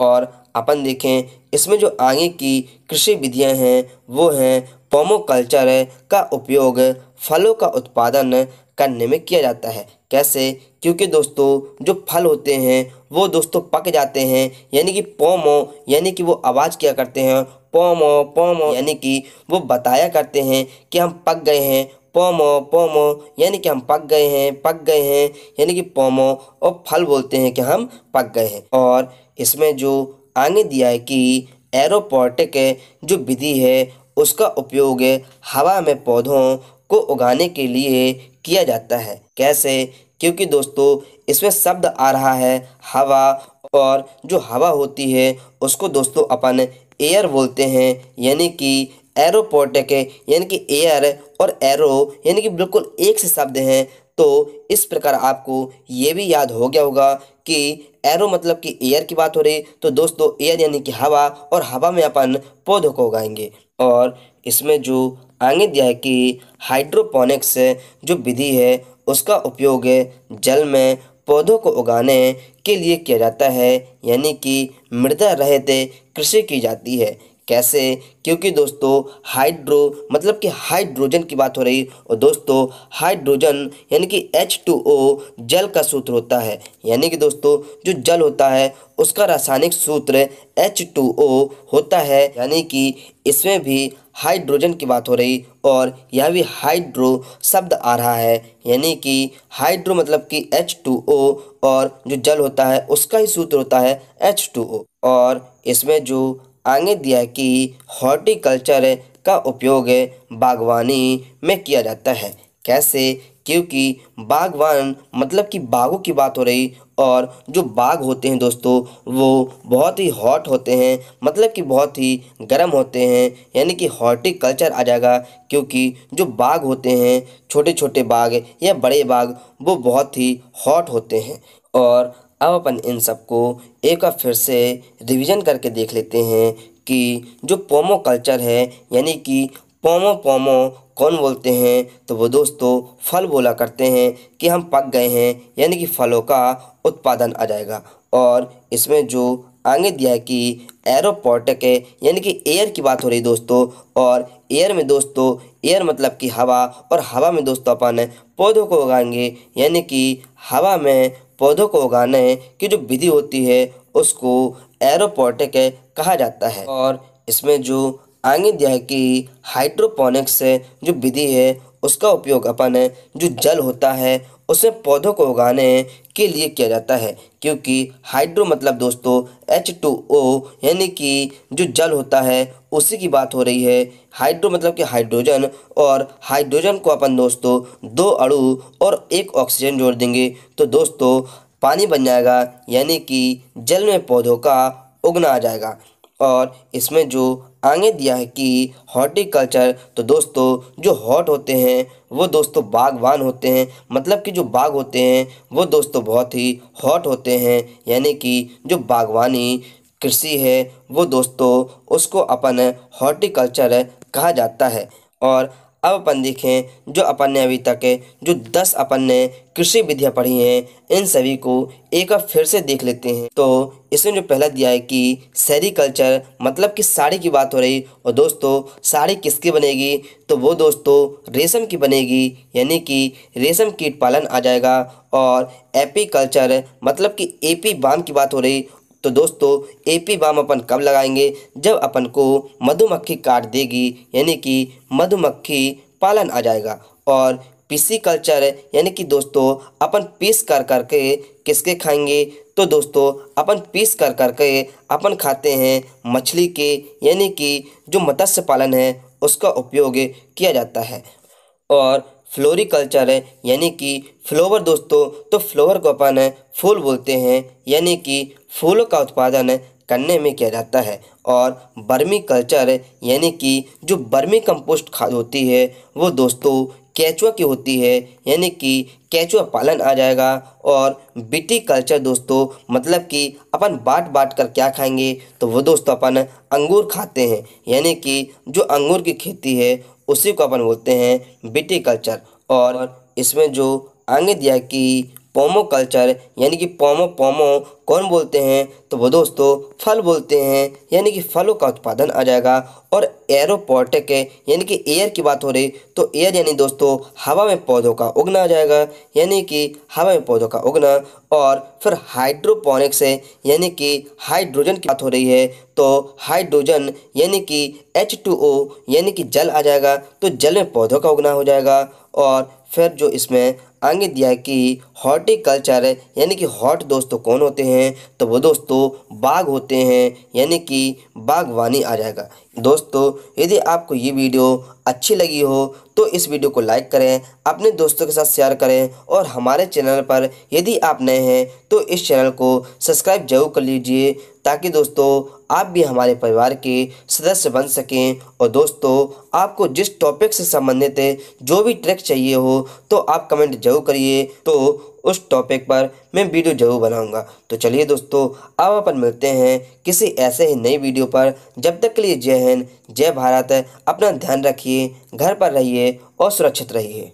और अपन देखें इसमें जो आगे की कृषि विधियां हैं वो हैं पोमोकल्चर का उपयोग फलों का उत्पादन करने में किया जाता है कैसे क्योंकि दोस्तों जो फल होते हैं वो दोस्तों पक जाते हैं यानी कि पोमो यानी कि वो आवाज़ किया करते हैं पोमो पोमो यानी कि वो बताया करते हैं कि हम पक गए हैं पोमो पोमो यानी कि हम पक गए हैं पक गए हैं यानी कि पोमो और फल बोलते हैं कि हम पक गए हैं और इसमें जो आगे दिया है कि एरोपोटिक जो विधि है उसका उपयोग हवा में पौधों को उगाने के लिए किया जाता है कैसे क्योंकि दोस्तों इसमें शब्द आ रहा है हवा और जो हवा होती है उसको दोस्तों अपन एयर बोलते हैं यानी कि एरोपोटिक के यानी कि एयर और एरो यानी कि बिल्कुल एक से शब्द हैं तो इस प्रकार आपको ये भी याद हो गया होगा कि एरो मतलब कि एयर की बात हो रही तो दोस्तों एयर यानी कि हवा और हवा में अपन पौधों को उगाएंगे और इसमें जो आगे दिया है कि हाइड्रोपोनिक्स जो विधि है उसका उपयोग जल में पौधों को उगाने के लिए किया जाता है यानी कि मृदा रहते कृषि की जाती है कैसे क्योंकि दोस्तों हाइड्रो मतलब कि हाइड्रोजन की बात हो रही और दोस्तों हाइड्रोजन यानी कि एच जल का सूत्र होता है यानी कि दोस्तों जो जल होता है उसका रासायनिक सूत्र एच होता है यानी कि इसमें भी हाइड्रोजन की बात हो रही और यह भी हाइड्रो शब्द आ रहा है यानी कि हाइड्रो मतलब कि एच और जो जल होता है उसका ही सूत्र होता है एच और इसमें जो आगे दिया कि हॉर्टिकल्चर का उपयोग बागवानी में किया जाता है कैसे क्योंकि बागवान मतलब कि बागों की बात हो रही और जो बाग होते हैं दोस्तों वो बहुत ही हॉट होते हैं मतलब कि बहुत ही गर्म होते हैं यानी कि हॉर्टिकल्चर आ जाएगा क्योंकि जो बाग होते हैं छोटे छोटे बाग या बड़े बाग वो बहुत ही हॉट होते हैं और अब अपन इन सबको एक बार फिर से रिवीजन करके देख लेते हैं कि जो पोमो कल्चर है यानी कि पोमो पोमो कौन बोलते हैं तो वो दोस्तों फल बोला करते हैं कि हम पक गए हैं यानी कि फलों का उत्पादन आ जाएगा और इसमें जो आगे दिया है कि एरोपोर्टक है यानी कि एयर की बात हो रही दोस्तों और एयर में दोस्तों एयर मतलब कि हवा और हवा में दोस्तों अपन पौधों को उगाएंगे यानी कि हवा में पौधों को उगाने की जो विधि होती है उसको एरोपोटिक कहा जाता है और इसमें जो आगे दिया है कि हाइड्रोपोनिक्स जो विधि है उसका उपयोग अपन जो जल होता है उसे पौधों को उगाने के लिए किया जाता है क्योंकि हाइड्रो मतलब दोस्तों एच टू ओ यानी कि जो जल होता है उसी की बात हो रही है हाइड्रो मतलब कि हाइड्रोजन और हाइड्रोजन को अपन दोस्तों दो अणु और एक ऑक्सीजन जोड़ देंगे तो दोस्तों पानी बन जाएगा यानी कि जल में पौधों का उगना आ जाएगा और इसमें जो आगे दिया है कि हॉर्टिकल्चर तो दोस्तों जो हॉट होते हैं वो दोस्तों बागवान होते हैं मतलब कि जो बाग होते हैं वो दोस्तों बहुत ही हॉट होते हैं यानी कि जो बागवानी कृषि है वो दोस्तों उसको अपन हॉर्टिकल्चर कहा जाता है और अब अपन देखें जो अपन ने अभी तक जो दस अपन ने कृषि विधियाँ पढ़ी हैं इन सभी को एक बार फिर से देख लेते हैं तो इसमें जो पहला दिया है कि कल्चर मतलब कि साड़ी की बात हो रही और दोस्तों साड़ी किसकी बनेगी तो वो दोस्तों रेशम की बनेगी यानी कि रेशम कीट पालन आ जाएगा और एपी कल्चर मतलब कि एपी बाम की बात हो रही तो दोस्तों ए पी बाम अपन कब लगाएंगे जब अपन को मधुमक्खी काट देगी यानी कि मधुमक्खी पालन आ जाएगा और पीसी कल्चर यानी कि दोस्तों अपन पीस कर करके किसके खाएंगे तो दोस्तों अपन पीस कर करके अपन खाते हैं मछली के यानी कि जो मत्स्य पालन है उसका उपयोग किया जाता है और फ्लोरिकल्चर है यानी कि फ्लोवर दोस्तों तो फ्लोवर को अपन है फूल बोलते हैं यानी कि फूलों का उत्पादन है करने में किया जाता है और बर्मी कल्चर यानी कि जो बर्मी कंपोस्ट खाद होती है वो दोस्तों कैचुआ की होती है यानी कि कैचुआ पालन आ जाएगा और बिटी कल्चर दोस्तों मतलब कि अपन बाट बाट कर क्या खाएंगे तो वो दोस्तों अपन अंगूर खाते हैं यानी कि जो अंगूर की खेती है उसी को अपन बोलते हैं बिटी कल्चर और इसमें जो आगे दिया कि पोमो कल्चर यानी कि पोमो पोमो कौन बोलते हैं तो वो दोस्तों फल बोलते हैं यानी कि फलों का उत्पादन आ जाएगा और एरोपोटिक यानी कि एयर की बात हो रही तो एयर यानी दोस्तों हवा में पौधों का उगना आ जाएगा यानी कि हवा में पौधों का उगना और फिर हाइड्रोपोनिक्स है यानी कि हाइड्रोजन की बात हो रही है तो हाइड्रोजन यानी कि एच टू ओ यानी कि जल आ जाएगा तो जल में पौधों का उगना हो जाएगा और फिर जो इसमें आगे दिया कि हॉर्टिकल्चर यानी कि हॉट दोस्तों कौन होते हैं तो वो दोस्तों बाग होते हैं यानी कि बागवानी आ जाएगा दोस्तों यदि आपको ये वीडियो अच्छी लगी हो तो इस वीडियो को लाइक करें अपने दोस्तों के साथ शेयर करें और हमारे चैनल पर यदि आप नए हैं तो इस चैनल को सब्सक्राइब जरूर कर लीजिए ताकि दोस्तों आप भी हमारे परिवार के सदस्य बन सकें और दोस्तों आपको जिस टॉपिक से संबंधित है जो भी ट्रैक चाहिए हो तो आप कमेंट जरूर करिए तो उस टॉपिक पर मैं वीडियो जरूर बनाऊंगा तो चलिए दोस्तों अब अपन मिलते हैं किसी ऐसे ही नई वीडियो पर जब तक के लिए जय हिंद जय भारत अपना ध्यान रखिए घर पर रहिए और सुरक्षित रहिए